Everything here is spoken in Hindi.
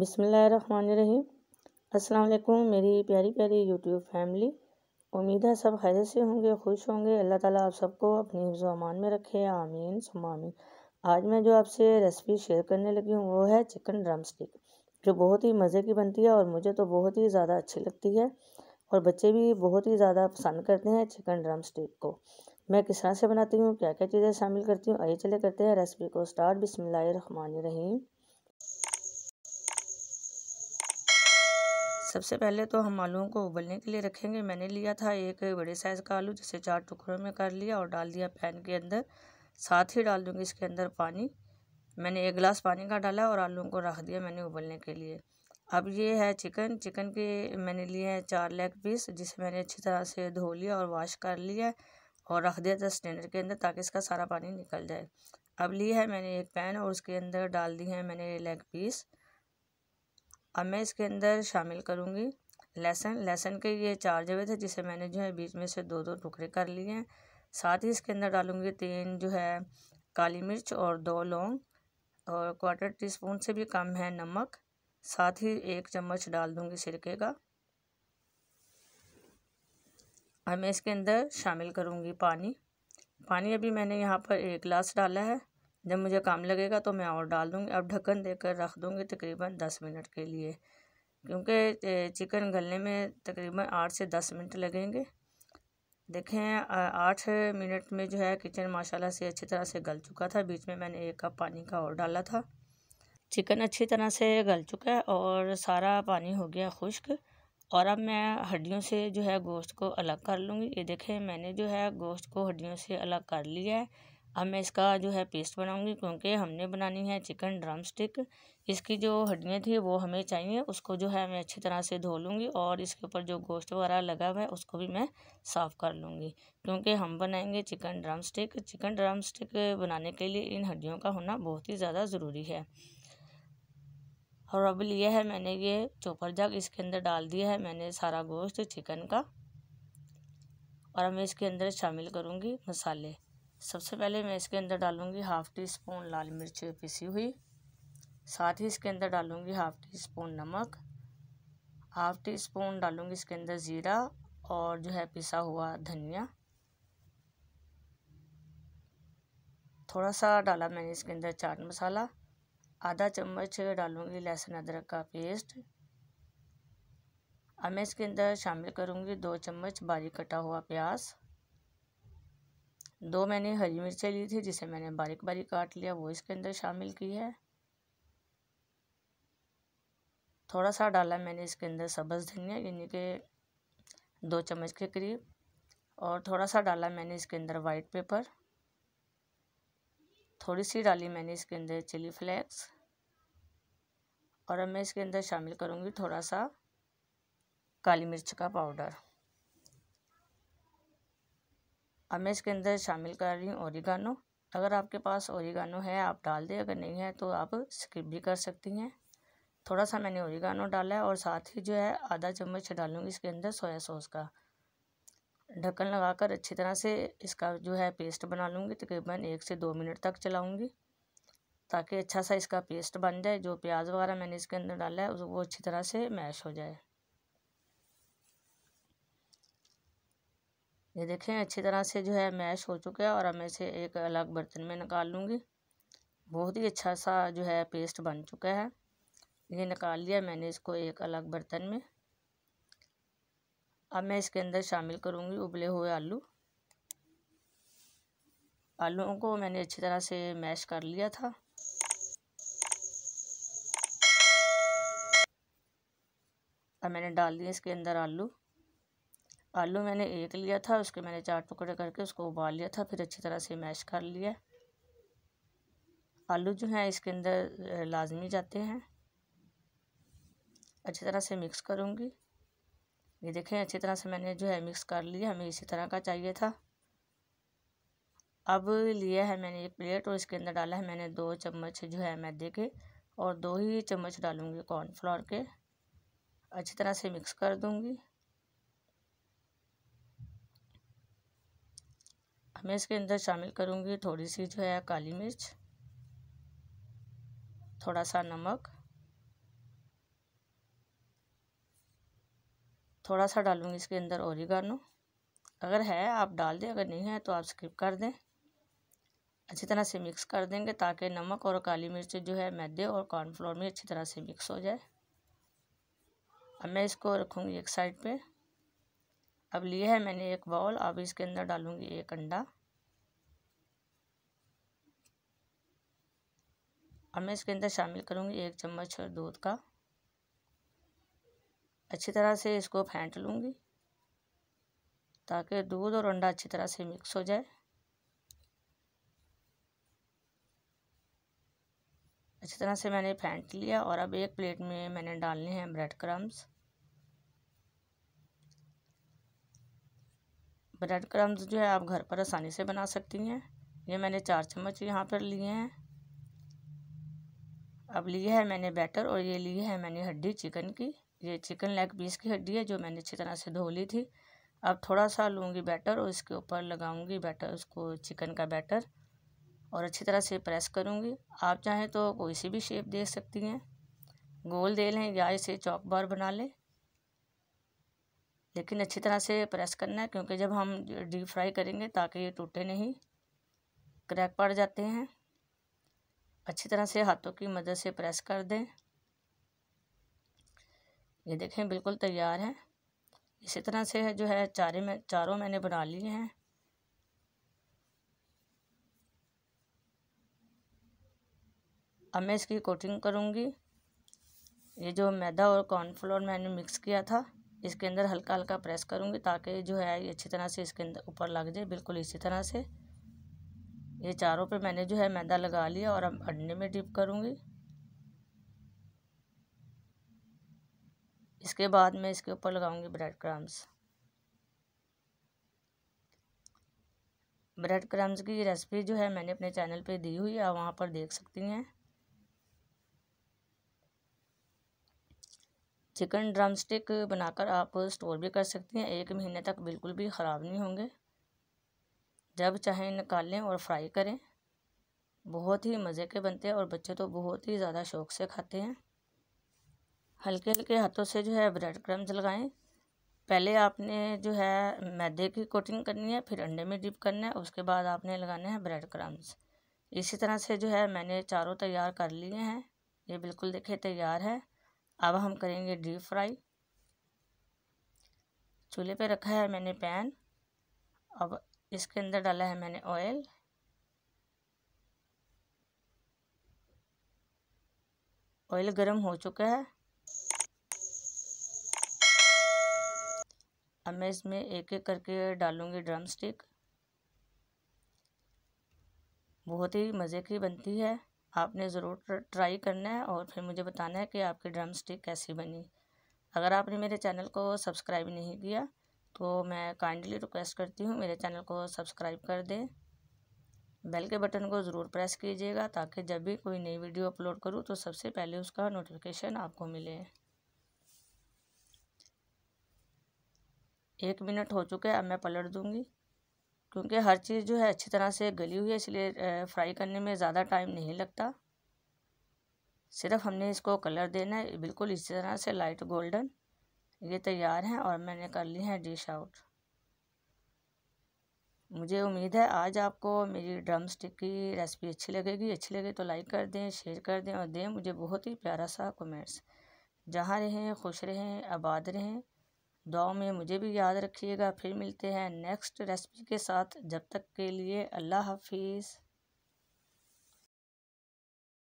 बिसमीम असलकुम मेरी प्यारी प्यारी यूट्यूब फैमिली उम्मीद है सब खैर से होंगे खुश होंगे अल्लाह ताला आप सबको अपनी हिफ्ज़ अमान में रखे आमीन सुमामीन आज मैं जो आपसे रेसिपी शेयर करने लगी हूँ वो है चिकन ड्रम स्टिक जो बहुत ही मज़े की बनती है और मुझे तो बहुत ही ज़्यादा अच्छी लगती है और बच्चे भी बहुत ही ज़्यादा पसंद करते हैं चिकन ड्रम स्टिक को मैं किस तरह से बनाती हूँ क्या क्या चीज़ें शामिल करती हूँ आइए चले करते हैं रेसिपी को स्टार्ट रहीम सबसे पहले तो हम आलूओं को उबलने के लिए रखेंगे मैंने लिया था एक बड़े साइज़ का आलू जिसे चार टुकड़ों में कर लिया और डाल दिया पैन के अंदर साथ ही डाल दूँगी इसके अंदर पानी मैंने एक गिलास पानी का डाला और आलूओं को रख दिया मैंने उबलने के लिए अब ये है चिकन चिकन के मैंने लिए हैं चार लेग पीस जिसे मैंने अच्छी तरह से धो लिया और वाश कर लिया और रख दिया था स्टैंडर के अंदर ताकि इसका सारा पानी निकल जाए अब ली है मैंने एक पैन और उसके अंदर डाल दी है मैंने लेग पीस अब मैं इसके अंदर शामिल करूँगी लहसुन लहसुन के ये चार जगह थे जिसे मैंने जो है बीच में से दो दो टुकड़े कर लिए हैं साथ ही इसके अंदर डालूँगी तीन जो है काली मिर्च और दो लौंग और क्वार्टर टी स्पून से भी कम है नमक साथ ही एक चम्मच डाल दूँगी सिरके का अब मैं इसके अंदर शामिल करूँगी पानी पानी अभी मैंने यहाँ पर एक गिलास डाला है जब मुझे काम लगेगा तो मैं और डाल दूँगी अब ढक्कन देकर रख दूँगी तकरीबन दस मिनट के लिए क्योंकि चिकन गलने में तकरीबन आठ से दस मिनट लगेंगे देखें आठ मिनट में जो है किचन माशाल्लाह से अच्छी तरह से गल चुका था बीच में मैंने एक कप पानी का और डाला था चिकन अच्छी तरह से गल चुका है और सारा पानी हो गया खुश्क और अब मैं हड्डियों से जो है गोश्त को अलग कर लूँगी ये देखें मैंने जो है गोश्त को हड्डियों से अलग कर लिया है अब मैं इसका जो है पेस्ट बनाऊंगी क्योंकि हमने बनानी है चिकन ड्रम स्टिक इसकी जो हड्डियाँ थी वो हमें चाहिए उसको जो है मैं अच्छी तरह से धो लूँगी और इसके ऊपर जो गोश्त वगैरह लगा हुआ है उसको भी मैं साफ़ कर लूँगी क्योंकि हम बनाएंगे chicken drumstick chicken drumstick बनाने के लिए इन हड्डियों का होना बहुत ही ज़्यादा ज़रूरी है और अब लिया है मैंने ये चोपर जग इसके अंदर डाल दिया है मैंने सारा गोश्त चिकन का और मैं इसके अंदर शामिल करूँगी मसाले सबसे पहले मैं इसके अंदर डालूंगी हाफ़ टी स्पून लाल मिर्च पिसी हुई साथ ही इसके अंदर डालूँगी हाफ़ टी स्पून नमक हाफ़ टी स्पून डालूँगी इसके अंदर ज़ीरा और जो है पिसा हुआ धनिया थोड़ा सा डाला मैंने इसके अंदर चाट मसाला आधा चम्मच डालूँगी लहसुन अदरक का पेस्ट अब मैं इसके अंदर शामिल करूँगी दो चम्मच बारीक कटा हुआ प्याज दो मैंने हरी मिर्चें ली थी जिसे मैंने बारीक बारीक काट लिया वो इसके अंदर शामिल की है थोड़ा सा डाला मैंने इसके अंदर सब्ज़ धनिया यानी कि दो चम्मच के करीब और थोड़ा सा डाला मैंने इसके अंदर वाइट पेपर थोड़ी सी डाली मैंने इसके अंदर चिली फ्लेक्स और अब मैं इसके अंदर शामिल करूँगी थोड़ा सा काली मिर्च का पाउडर अब मैं इसके अंदर शामिल कर रही हूँ ओरिगानो अगर आपके पास ओरिगानो है आप डाल दें अगर नहीं है तो आप स्किप भी कर सकती हैं थोड़ा सा मैंने ओरिगानो डाला है और साथ ही जो है आधा चम्मच डालूँगी इसके अंदर सोया सॉस का ढक्कन लगाकर अच्छी तरह से इसका जो है पेस्ट बना लूँगी तकरीबन एक से दो मिनट तक चलाऊँगी ताकि अच्छा सा इसका पेस्ट बन जाए जो प्याज वगैरह मैंने इसके अंदर डाला है वो अच्छी तरह से मैश हो जाए ये देखें अच्छी तरह से जो है मैश हो चुका है और अब मैं इसे एक अलग बर्तन में निकाल लूँगी बहुत ही अच्छा सा जो है पेस्ट बन चुका है ये निकाल लिया मैंने इसको एक अलग बर्तन में अब मैं इसके अंदर शामिल करूँगी उबले हुए आलू आलूओं को मैंने अच्छी तरह से मैश कर लिया था अब मैंने डाल दिए इसके अंदर आलू आलू मैंने एक लिया था उसके मैंने चार टुकड़े करके उसको उबाल लिया था फिर अच्छी तरह से मैश कर लिया आलू जो हैं इसके अंदर लाजमी जाते हैं अच्छी तरह से मिक्स करूँगी ये देखें अच्छी तरह से मैंने जो है मिक्स कर लिया हमें इसी तरह का चाहिए था अब लिया है मैंने ये प्लेट और इसके अंदर डाला है मैंने दो चम्मच जो है मैदे के और दो ही चम्मच डालूँगी कॉर्नफ्लोर के अच्छी तरह से मिक्स कर दूँगी मैं इसके अंदर शामिल करूँगी थोड़ी सी जो है काली मिर्च थोड़ा सा नमक थोड़ा सा डालूँगी इसके अंदर ओरिगानो अगर है आप डाल दें अगर नहीं है तो आप स्किप कर दें अच्छी तरह से मिक्स कर देंगे ताकि नमक और काली मिर्च जो है मैदे और कॉर्नफ्लोर में अच्छी तरह से मिक्स हो जाए अब मैं इसको रखूँगी एक साइड पे अब लिया है मैंने एक बाउल अब इसके अंदर डालूंगी एक अंडा अब मैं इसके अंदर शामिल करूंगी एक चम्मच दूध का अच्छी तरह से इसको फेंट लूँगी ताकि दूध और अंडा अच्छी तरह से मिक्स हो जाए अच्छी तरह से मैंने फेंट लिया और अब एक प्लेट में मैंने डालने हैं ब्रेड क्रम्स ब्रेड क्रम्स जो है आप घर पर आसानी से बना सकती हैं ये मैंने चार चम्मच यहाँ पर लिए हैं अब लिए है मैंने बैटर और ये लिए है मैंने हड्डी चिकन की ये चिकन लेग पीस की हड्डी है जो मैंने अच्छी तरह से धो ली थी अब थोड़ा सा लूँगी बैटर और इसके ऊपर लगाऊँगी बैटर उसको चिकन का बैटर और अच्छी तरह से प्रेस करूँगी आप चाहें तो कोई सी भी शेप दे सकती हैं गोल दे लें या इसे चौक बार बना लें लेकिन अच्छी तरह से प्रेस करना है क्योंकि जब हम डीप फ्राई करेंगे ताकि ये टूटे नहीं क्रैक पड़ जाते हैं अच्छी तरह से हाथों की मदद से प्रेस कर दें ये देखें बिल्कुल तैयार है इसी तरह से जो है चारे में चारों मैंने बना लिए हैं अब मैं इसकी कोटिंग करूँगी ये जो मैदा और कॉर्नफ्लोर मैंने मिक्स किया था इसके अंदर हल्का हल्का प्रेस करूँगी ताकि जो है ये अच्छी तरह से इसके अंदर ऊपर लग जाए बिल्कुल इसी तरह से ये चारों पे मैंने जो है मैदा लगा लिया और अब अंडे में डिप करूँगी इसके बाद मैं इसके ऊपर लगाऊंगी ब्रेड क्रम्स ब्रेड क्रम्स की रेसिपी जो है मैंने अपने चैनल पे दी हुई है आप वहाँ पर देख सकती हैं चिकन ड्रमस्टिक बनाकर आप स्टोर भी कर सकती हैं एक महीने तक बिल्कुल भी ख़राब नहीं होंगे जब चाहें निकालें और फ्राई करें बहुत ही मज़े के बनते हैं और बच्चे तो बहुत ही ज़्यादा शौक से खाते हैं हल्के हल्के हाथों से जो है ब्रेड क्रम्स लगाएं पहले आपने जो है मैदे की कोटिंग करनी है फिर अंडे में डिप करना है उसके बाद आपने लगाना है ब्रेड क्रम्स इसी तरह से जो है मैंने चारों तैयार कर लिए हैं ये बिल्कुल देखे तैयार है अब हम करेंगे डीप फ्राई चूल्हे पे रखा है मैंने पैन अब इसके अंदर डाला है मैंने ऑयल ऑयल गर्म हो चुका है अब मैं इसमें एक एक करके डालूंगी ड्रम स्टिक बहुत ही मज़े की बनती है आपने ज़रूर ट्राई करना है और फिर मुझे बताना है कि आपकी ड्रम स्टिक कैसी बनी अगर आपने मेरे चैनल को सब्सक्राइब नहीं किया तो मैं काइंडली रिक्वेस्ट करती हूँ मेरे चैनल को सब्सक्राइब कर दें बेल के बटन को ज़रूर प्रेस कीजिएगा ताकि जब भी कोई नई वीडियो अपलोड करूँ तो सबसे पहले उसका नोटिफिकेशन आपको मिले एक मिनट हो चुका है अब मैं पलट दूँगी क्योंकि हर चीज़ जो है अच्छी तरह से गली हुई है इसलिए फ्राई करने में ज़्यादा टाइम नहीं लगता सिर्फ हमने इसको कलर देना है बिल्कुल इसी तरह से लाइट गोल्डन ये तैयार हैं और मैंने कर ली हैं डिश आउट मुझे उम्मीद है आज आपको मेरी ड्रम स्टिक की रेसिपी अच्छी लगेगी अच्छी लगे तो लाइक कर दें शेयर कर दें और दें मुझे बहुत ही प्यारा सा कमेंट्स जहाँ रहें खुश रहें आबाद रहें दुआओं में मुझे भी याद रखिएगा फिर मिलते हैं नेक्स्ट रेसिपी के साथ जब तक के लिए अल्लाह हाफिज़